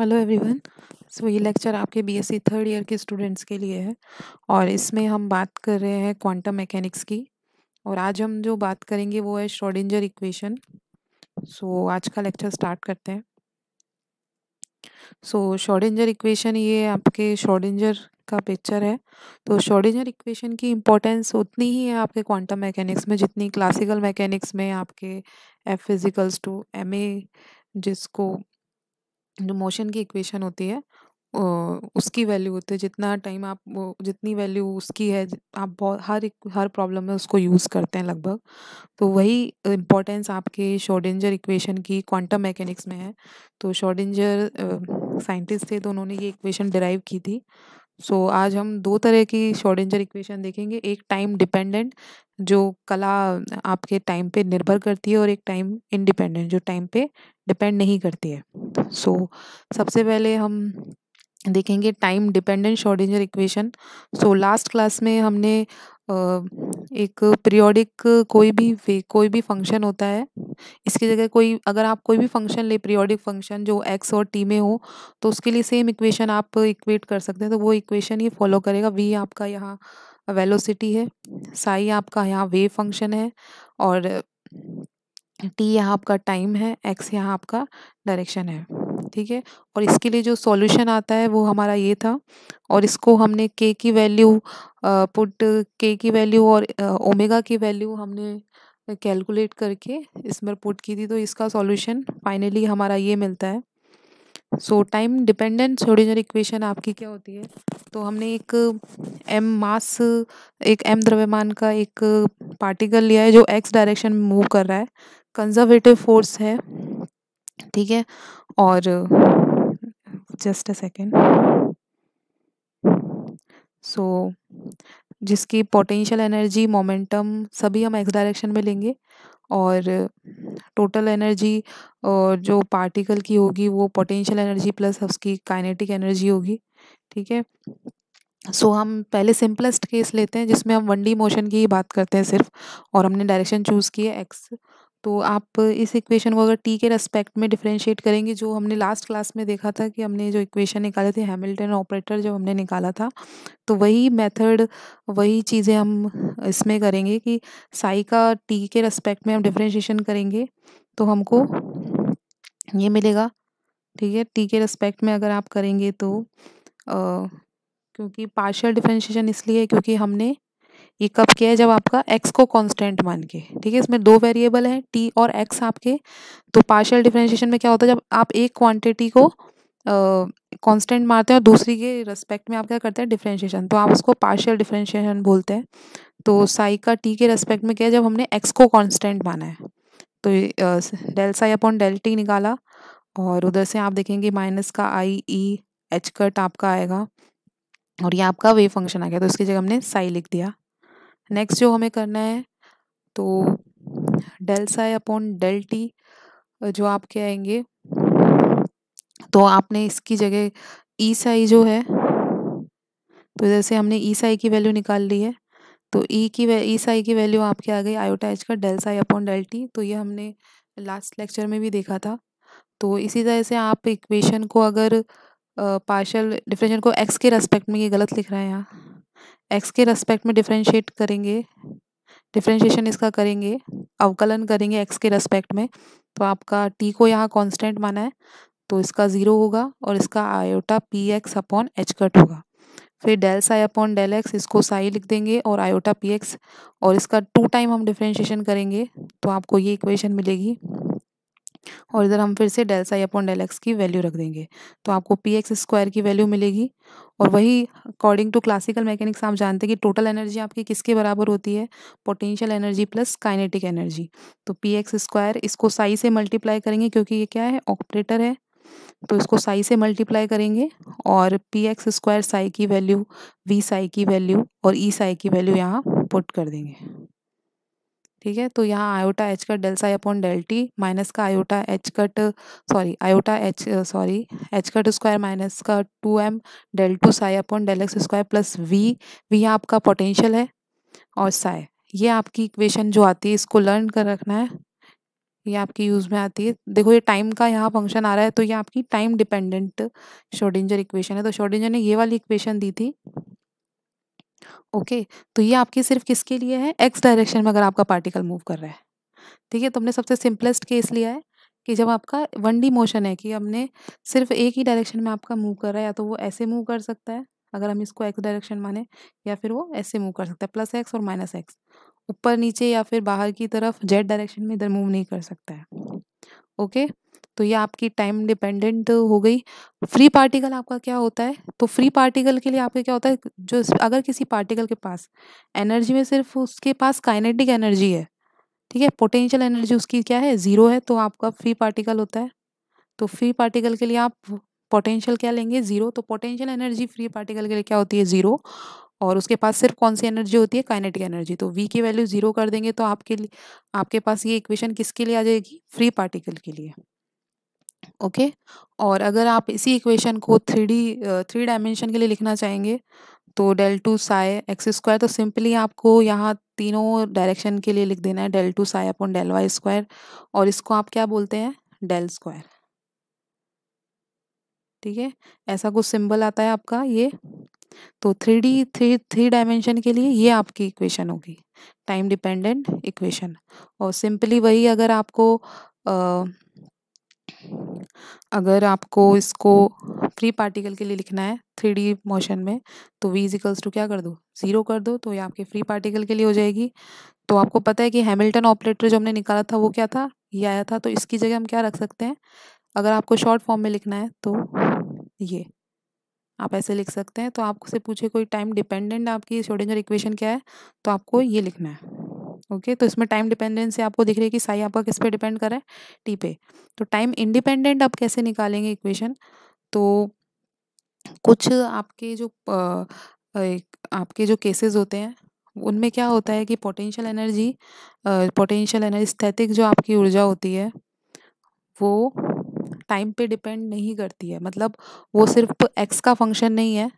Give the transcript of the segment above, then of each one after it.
hello everyone so ये lecture आपके BSc third year के स्टूडेंट्स के लिए है और इसमें हम बात कर रहे हैं क्वांटम मैकेनिक्स की और आज हम जो बात करेंगे वो है श्रोडिंजर इक्वेशन सो आज का लेक्चर स्टार्ट करते हैं सो श्रोडिंजर इक्वेशन ये आपके श्रोडिंजर का पिक्चर है तो श्रोडिंजर इक्वेशन की इम्पोर्टेंस उतनी ही है आपके क्वांटम मैकेनिक्स में जितनी क्लासिकल मैकेनिक्स में आपके F equals to M A जिसको जो मोशन की इक्वेशन होती है उसकी वैल्यू होती है जितना टाइम आप वो जितनी वैल्यू उसकी है आप बहुत हर एक हर प्रॉब्लम में उसको यूज़ करते हैं लगभग तो वही इम्पोर्टेंस आपके शोडेंजर इक्वेशन की क्वांटम मैकेनिक्स में है तो शोडेंजर साइंटिस्ट थे तो उन्होंने ये इक्वेशन डिराइव की थी सो so, आज हम दो तरह की शॉर्डेंजर इक्वेशन देखेंगे एक टाइम डिपेंडेंट जो कला आपके टाइम पे निर्भर करती है और एक टाइम इंडिपेंडेंट जो टाइम पे डिपेंड नहीं करती है सो so, सबसे पहले हम देखेंगे time dependent Schrödinger equation so last class में हमने एक पीरियोडिक कोई भी कोई भी फंक्शन होता है इसकी जगह कोई अगर आप कोई भी फंक्शन ले पीरियोडिक फंक्शन जो एक्स और टी में हो तो उसके लिए सेम इक्वेशन आप इक्वेट कर सकते हैं तो वो इक्वेशन ये फॉलो करेगा वी आपका यहाँ वेलोसिटी है साई आपका यहाँ वेव फंक्शन है और टी यहाँ आपका टाइम है एक्स यहाँ आपका डायरेक्शन है ठीक है और इसके लिए जो सॉल्यूशन आता है वो हमारा ये था और इसको हमने के की वैल्यू पुट के की वैल्यू और ओमेगा की वैल्यू हमने कैलकुलेट करके इसमें पुट की थी तो इसका सॉल्यूशन फाइनली हमारा ये मिलता है so time dependent Schrödinger equation आपकी क्या होती है तो हमने एक एम मास एक एम द्रव्यमान का एक पार्टिकल लिया है जो एक्स डायरेक्शन में मूव कर रहा है कंजर्वेटिव फोर्स है ठीक है और जस्ट अ सेकेंड सो जिसकी पोटेंशियल एनर्जी मोमेंटम सभी हम एक्स डायरेक्शन में लेंगे और टोटल एनर्जी और जो पार्टिकल की होगी वो पोटेंशियल एनर्जी प्लस उसकी काइनेटिक एनर्जी होगी ठीक है सो so, हम पहले सिंपलेस्ट केस लेते हैं जिसमें हम वन डी मोशन की ही बात करते हैं सिर्फ और हमने डायरेक्शन चूज़ की है एक्स तो आप इस इक्वेशन को अगर टी के रेस्पेक्ट में डिफ्रेंशिएट करेंगे जो हमने लास्ट क्लास में देखा था कि हमने जो इक्वेशन निकाले थे हैमिल्टन ऑपरेटर जब हमने निकाला था तो वही मेथड वही चीज़ें हम इसमें करेंगे कि साई का टी के रेस्पेक्ट में हम डिफ्रेंशिएशन करेंगे तो हमको ये मिलेगा ठीक है टी के रेस्पेक्ट में अगर आप करेंगे तो आ, क्योंकि पार्शियल डिफ्रेंशिएशन इसलिए क्योंकि हमने ये कब किया है जब आपका एक्स को कांस्टेंट मान के ठीक है इसमें दो वेरिएबल हैं टी और एक्स आपके तो पार्शियल डिफ्रेंशिएशन में क्या होता है जब आप एक क्वांटिटी को कांस्टेंट मारते हैं और दूसरी के रेस्पेक्ट में आप क्या करते हैं डिफ्रेंशिएशन तो आप उसको पार्शियल डिफ्रेंशिएशन बोलते हैं तो साई का टी के रेस्पेक्ट में क्या है जब हमने एक्स को कॉन्स्टेंट माना है तो del psi upon del T निकाला और उधर से आप देखेंगे माइनस का आई ई एच कट आपका आएगा और ये आपका वेव फंक्शन आ गया तो इसकी जगह हमने साई लिख दिया नेक्स्ट जो हमें करना है तो del psi upon del T जो आपके आएंगे तो आपने इसकी जगह ई e साई जो है तो जैसे हमने ई e साई की वैल्यू निकाल ली है तो ई e की ई साई की वैल्यू आपके आ गई आयोटा एच का del psi upon del T तो ये हमने लास्ट लेक्चर में भी देखा था तो इसी तरह से आप इक्वेशन को अगर पार्शल डिफ्रेंशन को एक्स के रेस्पेक्ट में ये गलत लिख रहे हैं यहाँ एक्स के रेस्पेक्ट में डिफ्रेंशिएट करेंगे डिफ्रेंशिएशन इसका करेंगे अवकलन करेंगे एक्स के रेस्पेक्ट में तो आपका टी को यहाँ कांस्टेंट माना है तो इसका ज़ीरो होगा और इसका iota P X upon H cut होगा फिर del psi upon del X इसको साई लिख देंगे और आयोटा पी एक्स और इसका टू टाइम हम डिफ्रेंशिएशन करेंगे तो आपको ये इक्वेशन मिलेगी और इधर हम फिर से del psi upon del X की वैल्यू रख देंगे तो आपको पी एक्स स्क्वायर की वैल्यू मिलेगी और वही अकॉर्डिंग टू क्लासिकल मैकेनिक्स आप जानते हैं कि टोटल एनर्जी आपकी किसके बराबर होती है potential energy plus kinetic energy तो पी एक्स स्क्वायर इसको साई से मल्टीप्लाई करेंगे क्योंकि ये क्या है ऑपरेटर है तो इसको साई से मल्टीप्लाई करेंगे और पी एक्स स्क्वायर साई की वैल्यू वी साई की वैल्यू और ई e साई की वैल्यू यहाँ पुट कर देंगे ठीक है तो यहाँ iota H cut del psi upon del T minus का iota H cut sorry iota H sorry H cut square minus का two M del two psi upon del x square plus V V आपका potential है और साई ये आपकी equation जो आती है इसको लर्न कर रखना है ये आपकी यूज़ में आती है देखो ये टाइम का यहाँ फंक्शन आ रहा है तो ये आपकी टाइम डिपेंडेंट शोडिंजर इक्वेशन है तो शोडिंजर ने ये वाली इक्वेशन दी थी ओके तो ये आपकी सिर्फ किसके लिए है एक्स डायरेक्शन में अगर आपका पार्टिकल मूव कर रहा है ठीक है तुमने सबसे सिंपलेस्ट केस लिया है कि जब आपका वन डी मोशन है कि हमने सिर्फ एक ही डायरेक्शन में आपका मूव कर रहा है या तो वो ऐसे मूव कर सकता है अगर हम इसको एक्स डायरेक्शन माने या फिर वो ऐसे मूव कर सकता है प्लस एक्स और माइनस एक्स ऊपर नीचे या फिर बाहर की तरफ जेड डायरेक्शन में इधर मूव नहीं कर सकता है ओके तो ये आपकी टाइम डिपेंडेंट हो गई फ्री पार्टिकल आपका क्या होता है तो फ्री पार्टिकल के लिए आपका क्या होता है जो अगर किसी पार्टिकल के पास एनर्जी में सिर्फ उसके पास काइनेटिक एनर्जी है ठीक है पोटेंशियल एनर्जी उसकी क्या है ज़ीरो है तो आपका फ्री पार्टिकल होता है तो फ्री पार्टिकल के लिए आप पोटेंशियल क्या लेंगे ज़ीरो तो पोटेंशियल एनर्जी फ्री पार्टिकल के लिए क्या होती है ज़ीरो और उसके पास सिर्फ कौन सी एनर्जी होती है काइनेटिक एनर्जी तो वी की वैल्यू ज़ीरो कर देंगे तो आपके लिए आपके पास ये इक्वेशन किसके लिए आ जाएगी फ्री पार्टिकल के लिए ओके और अगर आप इसी इक्वेशन को थ्री डी थ्री डायमेंशन के लिए लिखना चाहेंगे तो del two psi X square तो सिंपली आपको यहाँ तीनों डायरेक्शन के लिए लिख देना है del two psi upon del Y square और इसको आप क्या बोलते हैं डेल स्क्वायर ठीक है ऐसा कुछ सिंबल आता है आपका ये तो three D three three dimension के लिए ये आपकी इक्वेशन होगी टाइम डिपेंडेंट इक्वेशन और सिंपली वही अगर आपको आ, अगर आपको इसको फ्री पार्टिकल के लिए लिखना है थ्री डी मोशन में तो वी इजिकल्स टू क्या कर दो ज़ीरो कर दो तो ये आपके फ्री पार्टिकल के लिए हो जाएगी तो आपको पता है कि हैमिल्टन ऑपरेटर जो हमने निकाला था वो क्या था ये आया था तो इसकी जगह हम क्या रख सकते हैं अगर आपको शॉर्ट फॉर्म में लिखना है तो ये आप ऐसे लिख सकते हैं तो आपसे पूछे कोई टाइम डिपेंडेंट आपकी शोडेंजर इक्वेशन क्या है तो आपको ये लिखना है ओके तो इसमें टाइम डिपेंडेंसी आपको दिख रही है कि साई आपका किस पे डिपेंड कर रहा है टी पे तो टाइम इंडिपेंडेंट आप कैसे निकालेंगे इक्वेशन तो कुछ आपके जो आपके जो केसेस होते हैं उनमें क्या होता है कि पोटेंशियल एनर्जी पोटेंशियल एनर्जी स्थैतिक जो आपकी ऊर्जा होती है वो टाइम पे डिपेंड नहीं करती है मतलब वो सिर्फ एक्स का फंक्शन नहीं है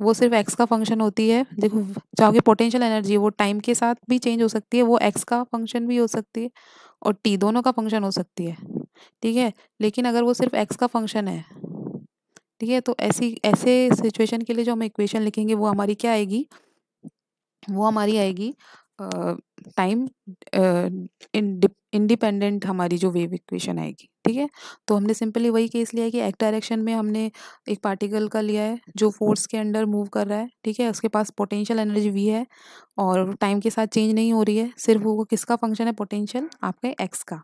वो सिर्फ एक्स का फंक्शन होती है देखो चाहोगे पोटेंशियल एनर्जी वो टाइम के साथ भी चेंज हो सकती है वो एक्स का फंक्शन भी हो सकती है और टी दोनों का फंक्शन हो सकती है ठीक है लेकिन अगर वो सिर्फ एक्स का फंक्शन है ठीक है तो ऐसी ऐसे सिचुएशन के लिए जो हम इक्वेशन लिखेंगे वो हमारी क्या आएगी वो हमारी आएगी आ, टाइम इंडिपेंडेंट हमारी जो वेव इक्वेशन आएगी ठीक है तो हमने सिंपली वही केस लिया है कि एक्ट डायरेक्शन में हमने एक पार्टिकल का लिया है जो फोर्स के अंडर मूव कर रहा है ठीक है उसके पास पोटेंशियल एनर्जी वी है और टाइम के साथ चेंज नहीं हो रही है सिर्फ वो किसका फंक्शन है पोटेंशियल आपके एक्स का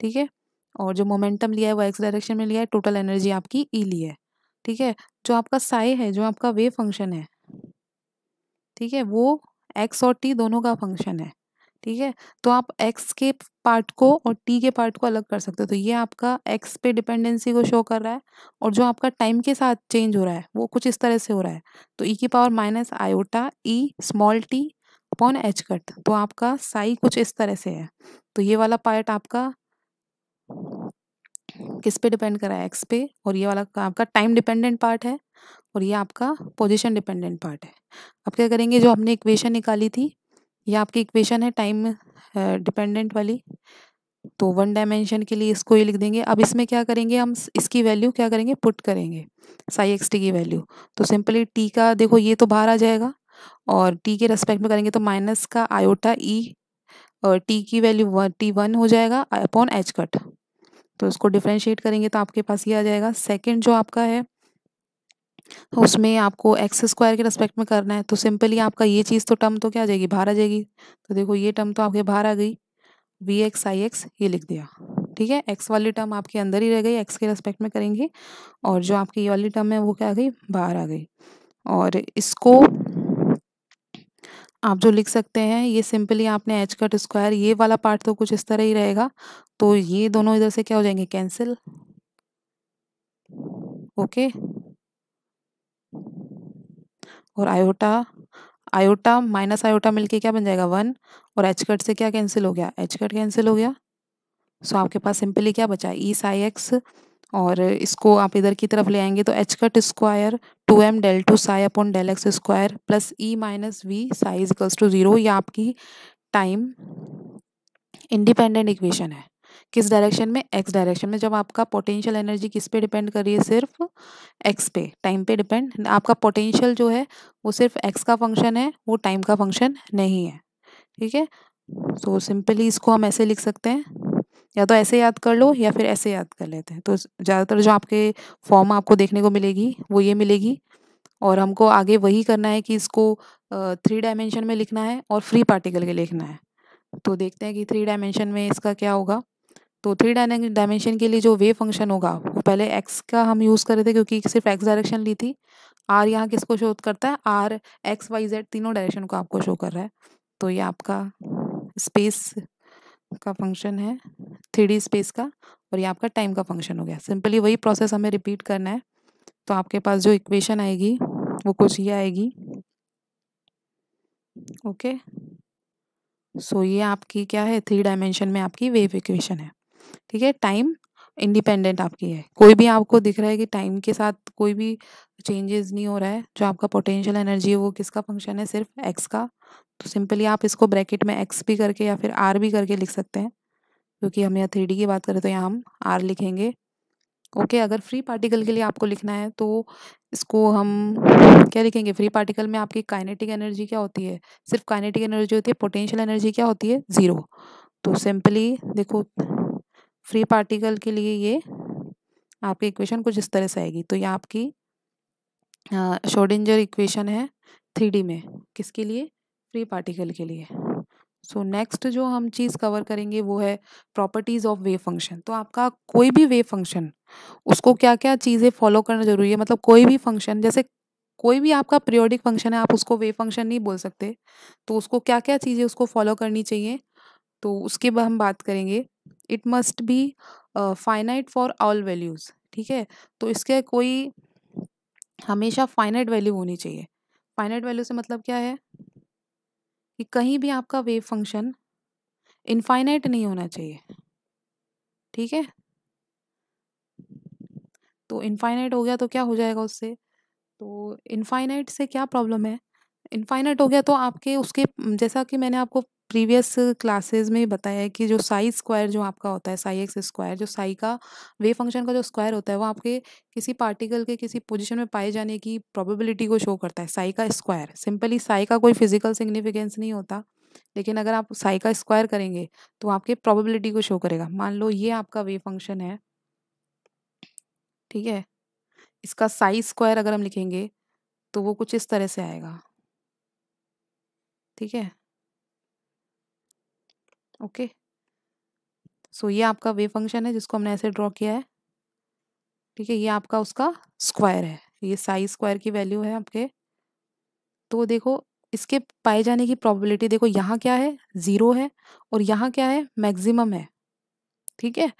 ठीक है और जो मोमेंटम लिया है वो एक्स डायरेक्शन में लिया है टोटल एनर्जी आपकी ई e ली है ठीक है जो आपका साई है जो आपका वेव फंक्शन है ठीक है वो एक्स और टी दोनों का फंक्शन है ठीक है तो आप एक्स के पार्ट को और टी के पार्ट को अलग कर सकते हो तो ये आपका एक्स पे डिपेंडेंसी को शो कर रहा है और जो आपका टाइम के साथ चेंज हो रहा है वो कुछ इस तरह से हो रहा है तो ई e की power minus iota E small T upon H cut तो आपका साई कुछ इस तरह से है तो ये वाला पार्ट आपका किस पे डिपेंड कर रहा है एक्स पे और ये वाला आपका टाइम डिपेंडेंट पार्ट है और ये आपका पोजिशन डिपेंडेंट पार्ट है अब क्या करेंगे जो हमने इक्वेशन निकाली थी ये आपकी इक्वेशन है टाइम डिपेंडेंट वाली तो वन डायमेंशन के लिए इसको ये लिख देंगे अब इसमें क्या करेंगे हम इसकी वैल्यू क्या करेंगे पुट करेंगे साई एक्स टी की वैल्यू तो सिंपली टी का देखो ये तो बाहर आ जाएगा और टी के रेस्पेक्ट में करेंगे तो माइनस का आयोटा ई और टी की वैल्यू वन टी वन हो जाएगा अपॉन एच कट तो इसको डिफ्रेंशिएट करेंगे तो आपके पास ये आ जाएगा सेकेंड जो आपका है तो उसमें आपको एक्स स्क्वायर के रेस्पेक्ट में करना है तो सिंपली आपका ये चीज़ तो टर्म तो क्या आ जाएगी बाहर आ जाएगी तो देखो ये टर्म तो आपके बाहर आ गई वी एक्स आई एक्स ये लिख दिया ठीक है एक्स वाली टर्म आपके अंदर ही रह गई एक्स के रेस्पेक्ट में करेंगे और जो आपकी ये वाली टर्म है वो क्या आ गई बाहर आ गई और इसको आप जो लिख सकते हैं ये सिंपली आपने एच कट स्क्वायर ये वाला पार्ट तो कुछ इस तरह ही रहेगा तो ये दोनों इधर से क्या हो जाएंगे कैंसिल ओके और आयोटा आयोटा माइनस आयोटा मिलके क्या बन जाएगा वन और एच कट से क्या कैंसिल हो गया एच कट कैंसिल हो गया सो so, आपके पास सिंपली क्या बचा ई साई एक्स और इसको आप इधर की तरफ ले आएंगे तो H cut square two M del two psi upon del x square plus E minus V psi equals to zero आपकी टाइम इंडिपेंडेंट इक्वेशन है किस डायरेक्शन में एक्स डायरेक्शन में जब आपका पोटेंशियल एनर्जी किस पे डिपेंड कर रही है सिर्फ एक्स पे टाइम पे डिपेंड आपका पोटेंशियल जो है वो सिर्फ एक्स का फंक्शन है वो टाइम का फंक्शन नहीं है ठीक है सो सिंपली इसको हम ऐसे लिख सकते हैं या तो ऐसे याद कर लो या फिर ऐसे याद कर लेते हैं तो ज़्यादातर जो आपके फॉर्म आपको देखने को मिलेगी वो ये मिलेगी और हमको आगे वही करना है कि इसको थ्री डायमेंशन में लिखना है और फ्री पार्टिकल के लिखना है तो देखते हैं कि थ्री डायमेंशन में इसका क्या होगा तो थ्री डायमेंशन के लिए जो वेव फंक्शन होगा वो पहले एक्स का हम यूज़ कर रहे थे क्योंकि सिर्फ एक्स डायरेक्शन ली थी आर यहाँ किसको शो करता है आर एक्स वाई जेड तीनों डायरेक्शन को आपको शो कर रहा है तो ये आपका स्पेस का फंक्शन है थ्री स्पेस का और ये आपका टाइम का फंक्शन हो गया सिंपली वही प्रोसेस हमें रिपीट करना है तो आपके पास जो इक्वेशन आएगी वो कुछ ये आएगी ओके सो so, ये आपकी क्या है थ्री डायमेंशन में आपकी वेव इक्वेशन है ठीक है टाइम इंडिपेंडेंट आपकी है कोई भी आपको दिख रहा है कि टाइम के साथ कोई भी चेंजेस नहीं हो रहा है जो आपका पोटेंशियल एनर्जी है वो किसका फंक्शन है सिर्फ एक्स का तो सिंपली आप इसको ब्रैकेट में एक्स भी करके या फिर आर भी करके लिख सकते हैं क्योंकि हम यहाँ थ्री की बात करें तो यहाँ हम आर लिखेंगे ओके okay, अगर फ्री पार्टिकल के लिए आपको लिखना है तो इसको हम क्या लिखेंगे फ्री पार्टिकल में आपकी काइनेटिक एनर्जी क्या होती है सिर्फ काइनेटिक एनर्जी होती है पोटेंशियल एनर्जी क्या होती है ज़ीरो तो सिंपली देखो फ्री पार्टिकल के लिए ये आपकी इक्वेशन कुछ इस तरह से आएगी तो ये आपकी शोडिंजर इक्वेशन है थ्री में किसके लिए फ्री पार्टिकल के लिए सो so, नेक्स्ट जो हम चीज़ कवर करेंगे वो है प्रॉपर्टीज़ ऑफ वेव फंक्शन तो आपका कोई भी वेव फंक्शन उसको क्या क्या चीज़ें फॉलो करना जरूरी है मतलब कोई भी फंक्शन जैसे कोई भी आपका पीरियोडिक फंक्शन है आप उसको वेव फंक्शन नहीं बोल सकते तो उसको क्या क्या चीज़ें उसको फॉलो करनी चाहिए तो उसके हम बात करेंगे it must be finite for all values ठीक है तो इसके कोई हमेशा फाइनाइट वैल्यू होनी चाहिए फाइनाइट वैल्यू से मतलब क्या है कि कहीं भी आपका वेव फंक्शन इनफाइनाइट नहीं होना चाहिए ठीक है तो इनफाइनाइट हो गया तो क्या हो जाएगा उससे तो इनफाइनाइट से क्या प्रॉब्लम है इनफाइनाइट हो गया तो आपके उसके जैसा कि मैंने आपको प्रीवियस क्लासेस में बताया है कि जो साई स्क्वायर जो आपका होता है साई एक्स स्क्वायर जो साई का वे फंक्शन का जो स्क्वायर होता है वो आपके किसी पार्टिकल के किसी पोजीशन में पाए जाने की प्रोबेबिलिटी को शो करता है साई का स्क्वायर सिंपली साई का कोई फिजिकल सिग्निफिकेंस नहीं होता लेकिन अगर आप साई का स्क्वायर करेंगे तो आपके प्रॉबिलिटी को शो करेगा मान लो ये आपका वे फंक्शन है ठीक है इसका साई स्क्वायर अगर हम लिखेंगे तो वो कुछ इस तरह से आएगा ठीक है ओके सो ये आपका वे फंक्शन है जिसको हमने ऐसे ड्रॉ किया है ठीक है ये आपका उसका स्क्वायर है ये साइज स्क्वायर की वैल्यू है आपके तो देखो इसके पाए जाने की प्रोबेबिलिटी देखो यहाँ क्या है ज़ीरो है और यहाँ क्या है मैक्सिमम है ठीक है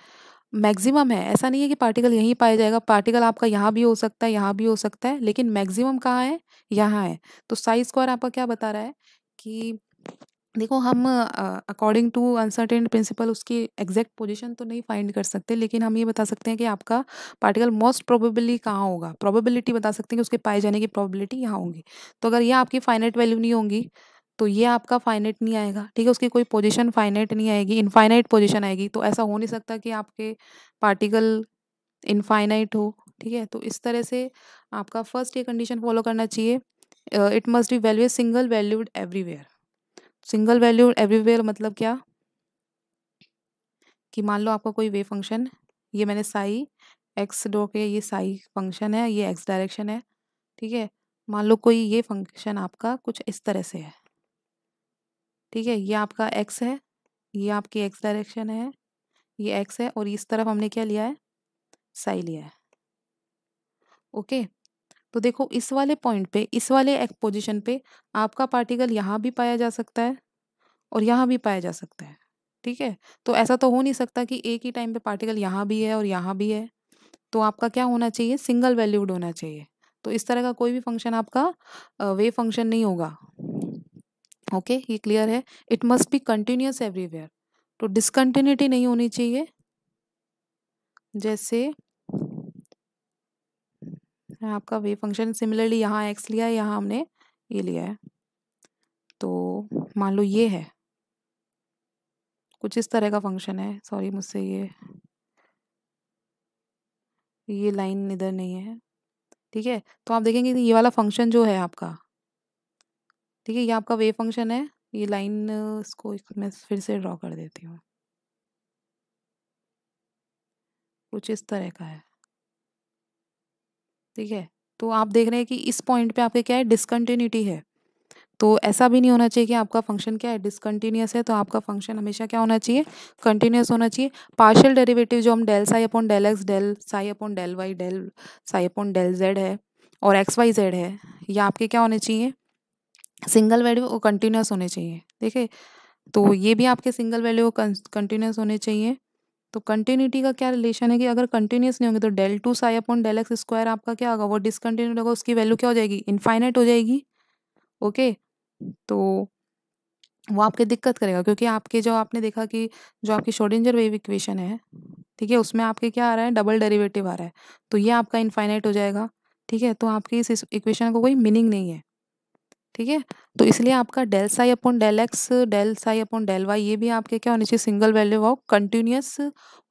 मैक्सिमम है ऐसा नहीं है कि पार्टिकल यहीं पाया जाएगा पार्टिकल आपका यहाँ भी हो सकता है यहाँ भी हो सकता है लेकिन मैक्सिमम कहाँ है यहाँ है तो साइज स्क्वायर आपका क्या बता रहा है कि देखो हम अकॉर्डिंग टू अनसर्टेन प्रिंसिपल उसकी एग्जैक्ट पोजीशन तो नहीं फाइंड कर सकते लेकिन हम ये बता सकते हैं कि आपका पार्टिकल मोस्ट प्रोबेबली कहाँ होगा प्रोबेबिलिटी बता सकते हैं कि उसके पाए जाने की प्रोबेबिलिटी यहाँ होंगी तो अगर ये आपकी फाइनेट वैल्यू नहीं होगी तो ये आपका फाइनेट नहीं आएगा ठीक है उसकी कोई पोजिशन फाइनेट नहीं आएगी इनफाइनाइट पोजिशन आएगी तो ऐसा हो नहीं सकता कि आपके पार्टिकल इनफाइनाइट हो ठीक है तो इस तरह से आपका फर्स्ट ये कंडीशन फॉलो करना चाहिए it must be value single valued everywhere single value everywhere मतलब क्या कि मान लो आपका कोई वे फंक्शन ये मैंने साई एक्स डो के ये साई फंक्शन है ये एक्स डायरेक्शन है ठीक है मान लो कोई ये फंक्शन आपका कुछ इस तरह से है ठीक है ये आपका एक्स है ये आपकी एक्स डायरेक्शन है ये एक्स है और इस तरफ हमने क्या लिया है साई लिया है ओके तो देखो इस वाले पॉइंट पे इस वाले एक पोजिशन पे आपका पार्टिकल यहाँ भी पाया जा सकता है और यहाँ भी पाया जा सकता है ठीक है तो ऐसा तो हो नहीं सकता कि एक ही टाइम पे पार्टिकल यहाँ भी है और यहाँ भी है तो आपका क्या होना चाहिए सिंगल वैल्यूड होना चाहिए तो इस तरह का कोई भी फंक्शन आपका वे फंक्शन नहीं होगा ओके ये क्लियर है it must be continuous everywhere तो डिसकंटिन्यूटी नहीं होनी चाहिए जैसे आपका वे फंक्शन सिमिलरली यहाँ एक्स लिया है यहाँ हमने ये लिया है तो मान लो ये है कुछ इस तरह का फंक्शन है सॉरी मुझसे ये ये लाइन इधर नहीं है ठीक है तो आप देखेंगे ये वाला फंक्शन जो है आपका ठीक है ये आपका वे फंक्शन है ये लाइन इसको मैं फिर से ड्रॉ कर देती हूँ कुछ इस तरह का है ठीक है तो आप देख रहे हैं कि इस पॉइंट पे आपके क्या है डिसकंटिन्यूटी है तो ऐसा भी नहीं होना चाहिए कि आपका फंक्शन क्या है डिसकंटिन्यूस है तो आपका फंक्शन हमेशा क्या होना चाहिए कंटिन्यूस होना चाहिए पार्शियल डेरिवेटिव जो हम del psi upon del x del psi upon del y del psi upon del z है और एक्स वाई जेड है ये आपके क्या होने चाहिए सिंगल वैल्यू और कंटिन्यूस होने चाहिए देखिए तो ये भी आपके सिंगल वैल्यू कंटिन्यूस होने चाहिए तो कंटिन्यूटी का क्या रिलेशन है कि अगर कंटिन्यूस नहीं होंगे तो del two psi upon del x square आपका क्या होगा वो डिसकंटिन्यू होगा उसकी वैल्यू क्या हो जाएगी इनफाइनाइट हो जाएगी ओके तो वो आपके दिक्कत करेगा क्योंकि आपके जो आपने देखा कि जो आपकी शोडिंजर वेव इक्वेशन है ठीक है उसमें आपके क्या आ रहा है डबल डेरिवेटिव आ रहा है तो ये आपका इनफाइनाइट हो जाएगा ठीक है तो आपकी इस इक्वेशन को कोई मीनिंग नहीं है ठीक है तो इसलिए आपका del psi upon del x del psi upon del y ये भी आपके क्या होने चाहिए सिंगल वैल्यू ऑफ कंटिन्यूस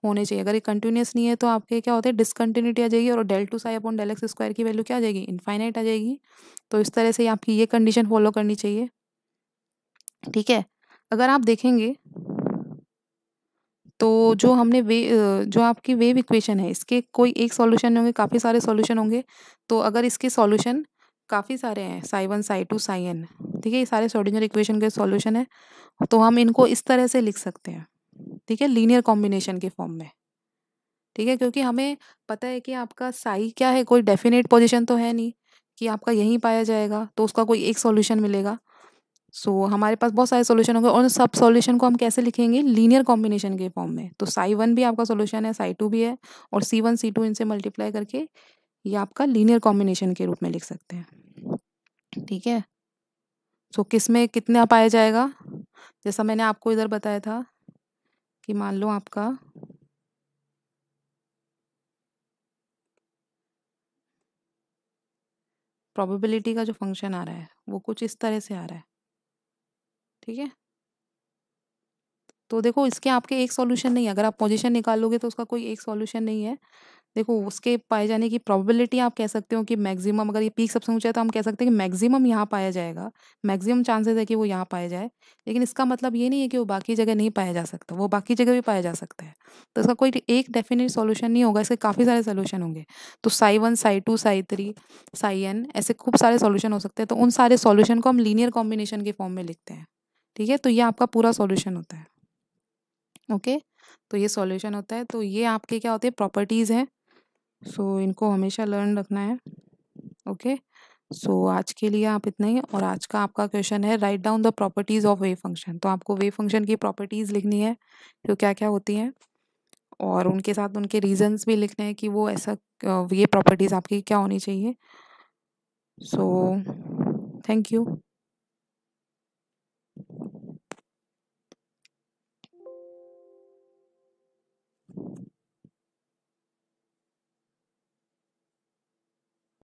होने चाहिए अगर ये कंटिन्यूस नहीं है तो आपके क्या होते हैं डिसकंटिन्यूटी आ जाएगी और del two psi upon del x square की वैल्यू क्या आ जाएगी इन्फाइनाइट आ जाएगी तो इस तरह से आपकी ये कंडीशन फॉलो करनी चाहिए ठीक है अगर आप देखेंगे तो जो हमने वे जो आपकी वेव इक्वेशन है इसके कोई एक सॉल्यूशन होंगे काफ़ी सारे सॉल्यूशन होंगे तो अगर इसके सॉल्यूशन काफ़ी सारे हैं psi one psi two psi n ठीक है ये सारे सोडिनर इक्वेशन के सॉल्यूशन है तो हम इनको इस तरह से लिख सकते हैं ठीक है लीनियर कॉम्बिनेशन के फॉर्म में ठीक है क्योंकि हमें पता है कि आपका साई क्या है कोई डेफिनेट पोजिशन तो है नहीं कि आपका यहीं पाया जाएगा तो उसका कोई एक सोल्यूशन मिलेगा सो so, हमारे पास बहुत सारे सोल्यूशन होंगे और सब सॉल्यूशन को हम कैसे लिखेंगे लीनियर कॉम्बिनेशन के फॉर्म में तो साई वन भी आपका सोल्यूशन है साई टू भी है और सी वन सी टू इनसे मल्टीप्लाई करके ये आपका लीनियर कॉम्बिनेशन के रूप में लिख सकते हैं ठीक है सो तो किस में कितने पाया जाएगा जैसा मैंने आपको इधर बताया था कि मान लो आपका प्रोबेबिलिटी का जो फंक्शन आ रहा है वो कुछ इस तरह से आ रहा है ठीक है तो देखो इसके आपके एक सॉल्यूशन नहीं है अगर आप पोजीशन निकालोगे तो उसका कोई एक सॉल्यूशन नहीं है देखो उसके पाए जाने की प्रोबेबिलिटी आप कह सकते हो कि मैक्सिमम अगर ये पीक सबसे ऊंचा है तो हम कह सकते हैं कि मैक्सिमम यहाँ पाया जाएगा मैक्सिमम चांसेस है कि वो यहाँ पाया जाए लेकिन इसका मतलब ये नहीं है कि वो बाकी जगह नहीं पाया जा सकता वो बाकी जगह भी पाया जा सकता है तो इसका कोई एक डेफिनेट सोल्यूशन नहीं होगा इसके काफ़ी सारे सोल्यूशन होंगे तो psi one psi two psi three psi n ऐसे खूब सारे सोल्यूशन हो सकते हैं तो उन सारे सोल्यूशन को हम लीनियर कॉम्बिनेशन के फॉर्म में लिखते हैं ठीक है तो ये आपका पूरा सोल्यूशन होता है ओके तो ये सॉल्यूशन होता है तो ये आपके क्या होते हैं प्रॉपर्टीज़ हैं सो इनको हमेशा लर्न रखना है ओके सो आज के लिए आप इतना ही और आज का आपका क्वेश्चन है write down the properties of wave function तो आपको वेव फंक्शन की प्रॉपर्टीज़ लिखनी है तो क्या क्या होती हैं और उनके साथ उनके रीजंस भी लिखने हैं कि वो ऐसा ये प्रॉपर्टीज़ आपकी क्या होनी चाहिए सो थैंक यू